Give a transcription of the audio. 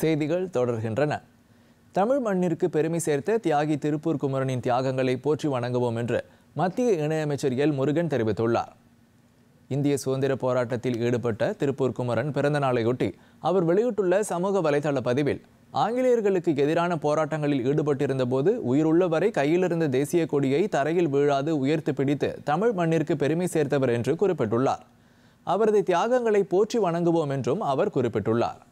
செய்திகள் தொடர்கின்றன தமிழ் மண்ணிற்கு பெருமை சேர்த்த தியாகி திருப்பூர் குமரனின் தியாகங்களை போற்றி வணங்குவோம் என்று மத்திய இணையமைச்சர் எல் முருகன் தெரிவித்துள்ளார் இந்திய சுதந்திர போராட்டத்தில் ஈடுபட்ட திருப்பூர் குமரன் பிறந்த நாளையொட்டி அவர் வெளியிட்டுள்ள சமூக வலைதள பதிவில் ஆங்கிலேயர்களுக்கு எதிரான போராட்டங்களில் ஈடுபட்டிருந்த போது உயிருள்ளவரை கையிலிருந்த தேசிய கொடியை தரையில் வீழாது உயர்த்து பிடித்து தமிழ் மண்ணிற்கு பெருமை சேர்த்தவர் என்று குறிப்பிட்டுள்ளார் அவரது தியாகங்களை போற்றி வணங்குவோம் என்றும் அவர் குறிப்பிட்டுள்ளார்